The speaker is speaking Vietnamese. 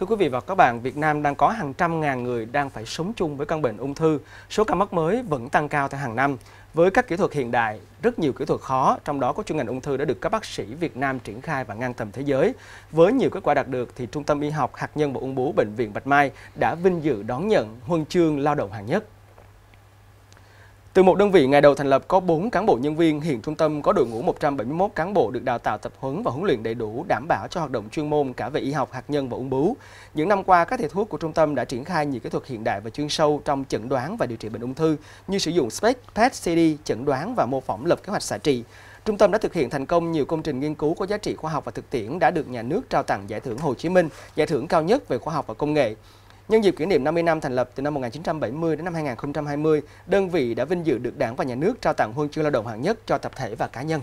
Thưa quý vị và các bạn, Việt Nam đang có hàng trăm ngàn người đang phải sống chung với căn bệnh ung thư. Số ca mắc mới vẫn tăng cao theo hàng năm. Với các kỹ thuật hiện đại, rất nhiều kỹ thuật khó, trong đó có chuyên ngành ung thư đã được các bác sĩ Việt Nam triển khai và ngang tầm thế giới. Với nhiều kết quả đạt được thì Trung tâm Y học Hạt nhân Bộ Ung bướu Bệnh viện Bạch Mai đã vinh dự đón nhận huân chương lao động hạng nhất. Từ một đơn vị ngày đầu thành lập có 4 cán bộ nhân viên, hiện trung tâm có đội ngũ 171 cán bộ được đào tạo tập huấn và huấn luyện đầy đủ, đảm bảo cho hoạt động chuyên môn cả về y học, hạt nhân và ung bướu. Những năm qua, các thầy thuốc của trung tâm đã triển khai nhiều kỹ thuật hiện đại và chuyên sâu trong chẩn đoán và điều trị bệnh ung thư như sử dụng SPECT, PET-CD, chẩn đoán và mô phỏng lập kế hoạch xạ trị. Trung tâm đã thực hiện thành công nhiều công trình nghiên cứu có giá trị khoa học và thực tiễn đã được nhà nước trao tặng giải thưởng Hồ Chí Minh, giải thưởng cao nhất về khoa học và công nghệ. Nhân dịp kỷ niệm 50 năm thành lập từ năm 1970 đến năm 2020, đơn vị đã vinh dự được Đảng và Nhà nước trao tặng huân chương lao động hạng nhất cho tập thể và cá nhân.